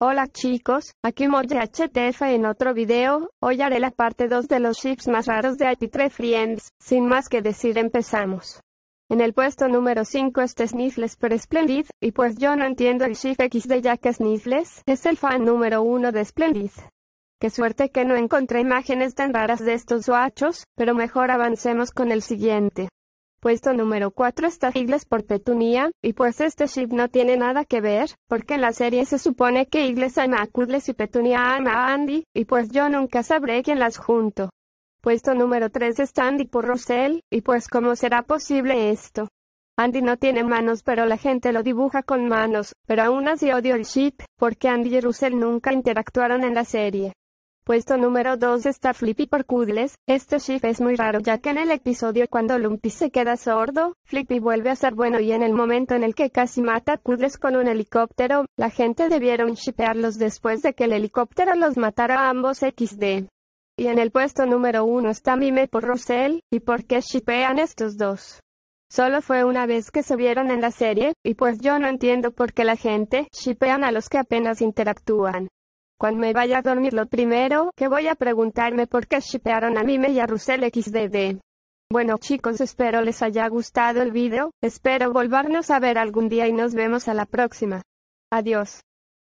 Hola chicos, aquí Moya HTF en otro video, hoy haré la parte 2 de los chips más raros de IP3 Friends, sin más que decir empezamos. En el puesto número 5 está Sniffles per Splendid, y pues yo no entiendo el chip X de Jack Sniffles, es el fan número 1 de Splendid. Qué suerte que no encontré imágenes tan raras de estos guachos, pero mejor avancemos con el siguiente. Puesto número 4 está Igles por Petunia, y pues este ship no tiene nada que ver, porque en la serie se supone que Igles ama a Kudles y Petunia ama a Andy, y pues yo nunca sabré quién las junto. Puesto número 3 está Andy por Russell, y pues cómo será posible esto. Andy no tiene manos pero la gente lo dibuja con manos, pero aún así odio el ship, porque Andy y Russell nunca interactuaron en la serie. Puesto número 2 está Flippy por Cuddles. Este shift es muy raro ya que en el episodio cuando Lumpy se queda sordo, Flippy vuelve a ser bueno y en el momento en el que casi mata a Cuddles con un helicóptero, la gente debieron shipearlos después de que el helicóptero los matara a ambos XD. Y en el puesto número 1 está Mime por Rosel, ¿y por qué shipean estos dos? Solo fue una vez que se vieron en la serie, y pues yo no entiendo por qué la gente shipean a los que apenas interactúan. Cuando me vaya a dormir lo primero que voy a preguntarme por qué shipearon a Mime y a Rusel XDD. Bueno chicos espero les haya gustado el video, espero volvernos a ver algún día y nos vemos a la próxima. Adiós.